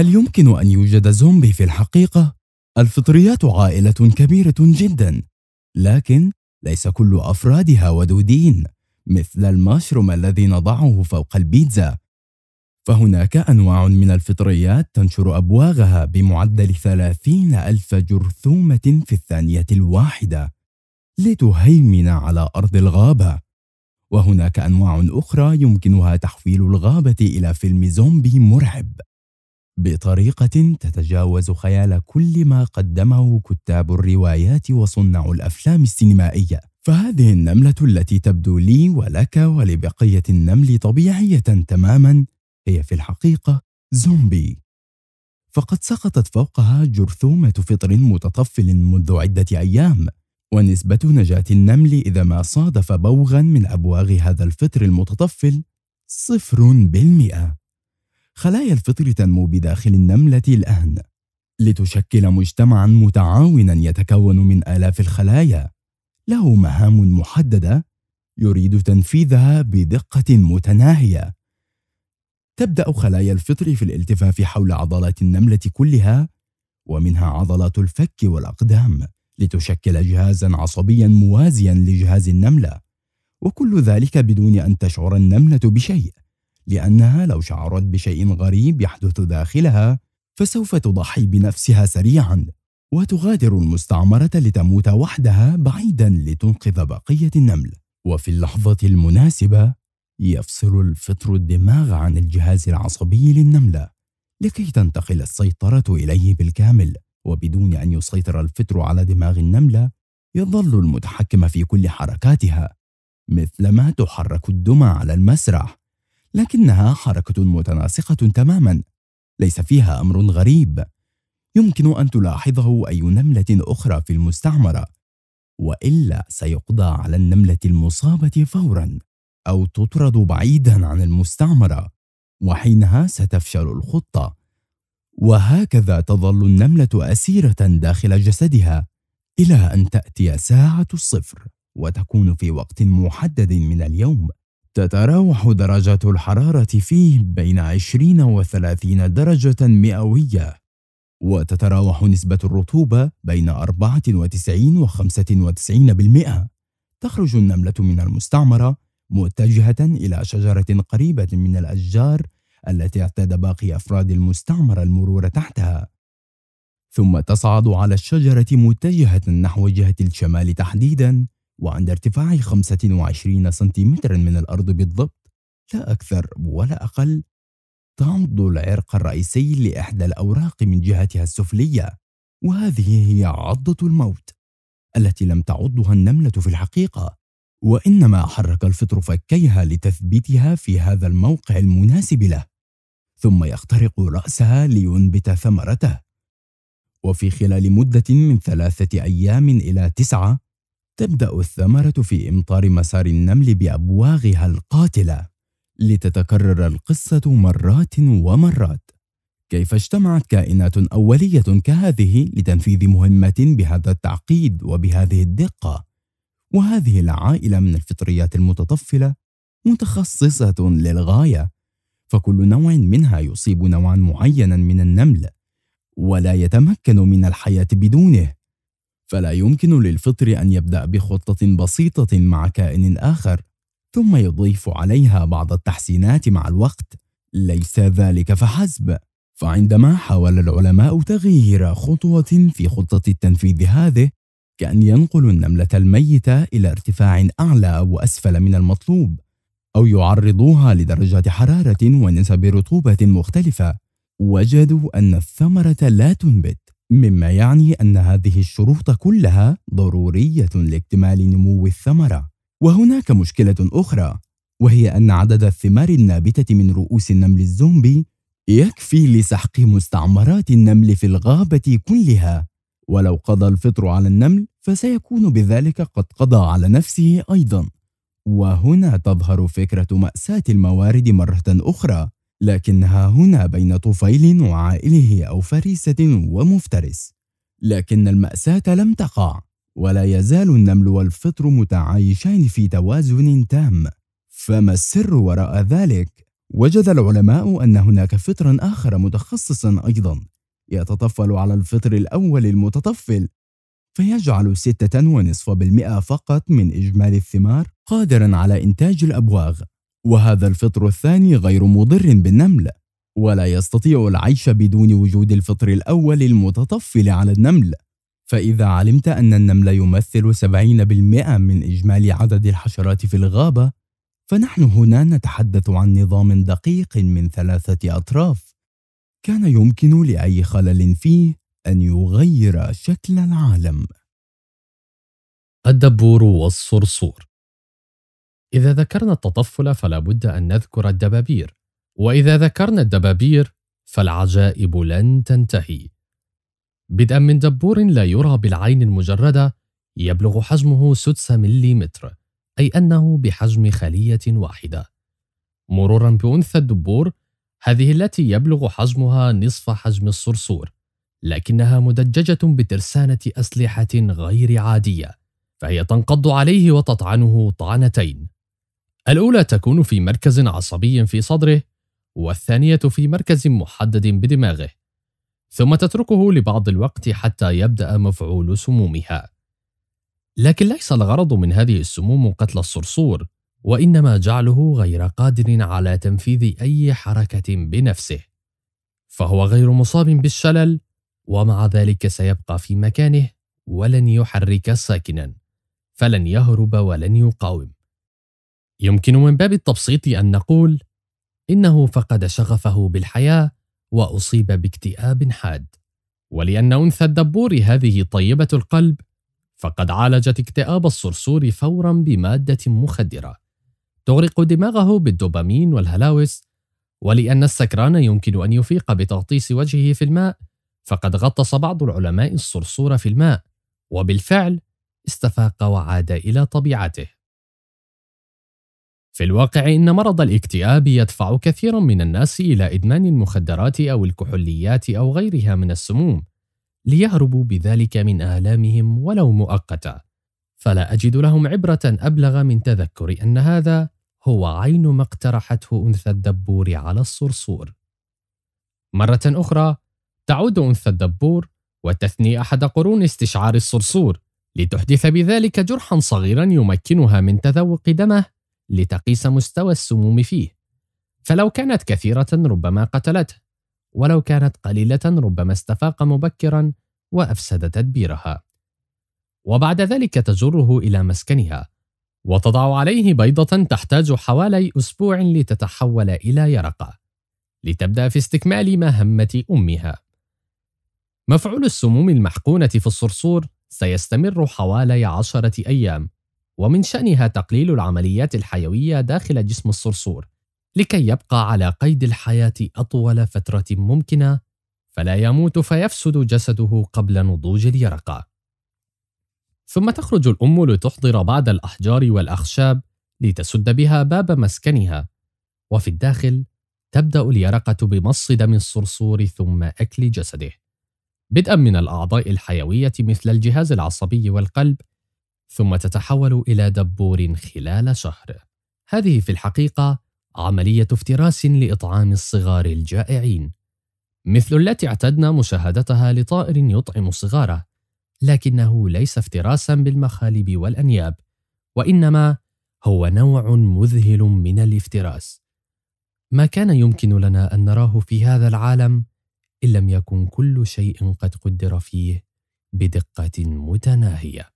هل يمكن أن يوجد زومبي في الحقيقة؟ الفطريات عائلة كبيرة جدا لكن ليس كل أفرادها ودودين مثل المشروم الذي نضعه فوق البيتزا فهناك أنواع من الفطريات تنشر أبواغها بمعدل ثلاثين ألف جرثومة في الثانية الواحدة لتهيمن على أرض الغابة وهناك أنواع أخرى يمكنها تحويل الغابة إلى فيلم زومبي مرعب بطريقة تتجاوز خيال كل ما قدمه كتاب الروايات وصنع الأفلام السينمائية فهذه النملة التي تبدو لي ولك ولبقية النمل طبيعية تماما هي في الحقيقة زومبي فقد سقطت فوقها جرثومة فطر متطفل منذ عدة أيام ونسبة نجاة النمل إذا ما صادف بوغا من أبواغ هذا الفطر المتطفل صفر بالمئة خلايا الفطر تنمو بداخل النملة الآن لتشكل مجتمعا متعاونا يتكون من آلاف الخلايا له مهام محددة يريد تنفيذها بدقة متناهية تبدأ خلايا الفطر في الالتفاف حول عضلات النملة كلها ومنها عضلات الفك والأقدام لتشكل جهازا عصبيا موازيا لجهاز النمله وكل ذلك بدون ان تشعر النمله بشيء لأنها لو شعرت بشيء غريب يحدث داخلها فسوف تضحي بنفسها سريعا وتغادر المستعمرة لتموت وحدها بعيدا لتنقذ بقية النمل وفي اللحظة المناسبة يفصل الفطر الدماغ عن الجهاز العصبي للنملة لكي تنتقل السيطرة إليه بالكامل وبدون أن يسيطر الفطر على دماغ النملة يظل المتحكم في كل حركاتها مثلما تحرك الدمى على المسرح لكنها حركة متناسقة تماما ليس فيها أمر غريب يمكن أن تلاحظه أي نملة أخرى في المستعمرة وإلا سيقضى على النملة المصابة فورا أو تطرد بعيدا عن المستعمرة وحينها ستفشل الخطة وهكذا تظل النملة أسيرة داخل جسدها إلى أن تأتي ساعة الصفر وتكون في وقت محدد من اليوم تتراوح درجات الحرارة فيه بين 20 و 30 درجة مئوية وتتراوح نسبة الرطوبة بين 94 و 95% تخرج النملة من المستعمرة متجهة إلى شجرة قريبة من الأشجار التي اعتاد باقي أفراد المستعمرة المرور تحتها ثم تصعد على الشجرة متجهة نحو جهة الشمال تحديداً وعند ارتفاع 25 سنتيمترا من الأرض بالضبط لا أكثر ولا أقل تعض العرق الرئيسي لإحدى الأوراق من جهتها السفلية وهذه هي عضة الموت التي لم تعضها النملة في الحقيقة وإنما حرك الفطر فكيها لتثبيتها في هذا الموقع المناسب له ثم يخترق رأسها لينبت ثمرته وفي خلال مدة من ثلاثة أيام إلى تسعة تبدأ الثمرة في إمطار مسار النمل بأبواغها القاتلة لتتكرر القصة مرات ومرات كيف اجتمعت كائنات أولية كهذه لتنفيذ مهمة بهذا التعقيد وبهذه الدقة وهذه العائلة من الفطريات المتطفلة متخصصة للغاية فكل نوع منها يصيب نوعا معينا من النمل ولا يتمكن من الحياة بدونه فلا يمكن للفطر أن يبدأ بخطة بسيطة مع كائن آخر ثم يضيف عليها بعض التحسينات مع الوقت ليس ذلك فحسب فعندما حاول العلماء تغيير خطوة في خطة التنفيذ هذه كأن ينقلوا النملة الميتة إلى ارتفاع أعلى أو أسفل من المطلوب أو يعرضوها لدرجة حرارة ونسب رطوبة مختلفة وجدوا أن الثمرة لا تنبت مما يعني أن هذه الشروط كلها ضرورية لاكتمال نمو الثمرة وهناك مشكلة أخرى وهي أن عدد الثمار النابتة من رؤوس النمل الزومبي يكفي لسحق مستعمرات النمل في الغابة كلها ولو قضى الفطر على النمل فسيكون بذلك قد قضى على نفسه أيضاً وهنا تظهر فكرة مأساة الموارد مرة أخرى لكنها هنا بين طفيل وعائله أو فريسة ومفترس لكن المأساة لم تقع ولا يزال النمل والفطر متعايشان في توازن تام فما السر وراء ذلك؟ وجد العلماء أن هناك فطرا آخر متخصصا أيضا يتطفل على الفطر الأول المتطفل فيجعل ستة ونصف بالمئة فقط من إجمالي الثمار قادرا على إنتاج الأبواغ وهذا الفطر الثاني غير مضر بالنمل ولا يستطيع العيش بدون وجود الفطر الأول المتطفل على النمل فإذا علمت أن النمل يمثل 70% من إجمالي عدد الحشرات في الغابة فنحن هنا نتحدث عن نظام دقيق من ثلاثة أطراف كان يمكن لأي خلل فيه أن يغير شكل العالم الدبور والصرصور إذا ذكرنا التطفل فلا بد أن نذكر الدبابير وإذا ذكرنا الدبابير فالعجائب لن تنتهي بدءا من دبور لا يرى بالعين المجردة يبلغ حجمه سدس مليمتر أي أنه بحجم خلية واحدة مرورا بأنثى الدبور هذه التي يبلغ حجمها نصف حجم الصرصور لكنها مدججة بترسانة أسلحة غير عادية فهي تنقض عليه وتطعنه طعنتين الأولى تكون في مركز عصبي في صدره والثانية في مركز محدد بدماغه ثم تتركه لبعض الوقت حتى يبدأ مفعول سمومها لكن ليس الغرض من هذه السموم قتل الصرصور وإنما جعله غير قادر على تنفيذ أي حركة بنفسه فهو غير مصاب بالشلل ومع ذلك سيبقى في مكانه ولن يحرك ساكنا فلن يهرب ولن يقاوم يمكن من باب التبسيط ان نقول انه فقد شغفه بالحياه واصيب باكتئاب حاد ولان انثى الدبور هذه طيبه القلب فقد عالجت اكتئاب الصرصور فورا بماده مخدره تغرق دماغه بالدوبامين والهلاوس ولان السكران يمكن ان يفيق بتغطيس وجهه في الماء فقد غطس بعض العلماء الصرصور في الماء وبالفعل استفاق وعاد الى طبيعته في الواقع إن مرض الاكتئاب يدفع كثيرا من الناس إلى إدمان المخدرات أو الكحوليات أو غيرها من السموم ليهربوا بذلك من آلامهم ولو مؤقتة فلا أجد لهم عبرة أبلغ من تذكر أن هذا هو عين ما اقترحته أنثى الدبور على الصرصور مرة أخرى تعود أنثى الدبور وتثني أحد قرون استشعار الصرصور لتحدث بذلك جرحا صغيرا يمكنها من تذوق دمه لتقيس مستوى السموم فيه فلو كانت كثيرة ربما قتلته ولو كانت قليلة ربما استفاق مبكرا وأفسد تدبيرها وبعد ذلك تجره إلى مسكنها وتضع عليه بيضة تحتاج حوالي أسبوع لتتحول إلى يرقة لتبدأ في استكمال مهمة أمها مفعول السموم المحقونة في الصرصور سيستمر حوالي عشرة أيام ومن شأنها تقليل العمليات الحيوية داخل جسم الصرصور لكي يبقى على قيد الحياة أطول فترة ممكنة فلا يموت فيفسد جسده قبل نضوج اليرقة. ثم تخرج الأم لتحضر بعض الأحجار والأخشاب لتسد بها باب مسكنها وفي الداخل تبدأ اليرقة بمص دم الصرصور ثم أكل جسده بدءا من الأعضاء الحيوية مثل الجهاز العصبي والقلب ثم تتحول إلى دبور خلال شهر. هذه في الحقيقة عملية افتراس لإطعام الصغار الجائعين، مثل التي اعتدنا مشاهدتها لطائر يطعم صغاره، لكنه ليس افتراسا بالمخالب والأنياب، وإنما هو نوع مذهل من الافتراس. ما كان يمكن لنا أن نراه في هذا العالم إن لم يكن كل شيء قد قدر فيه بدقة متناهية.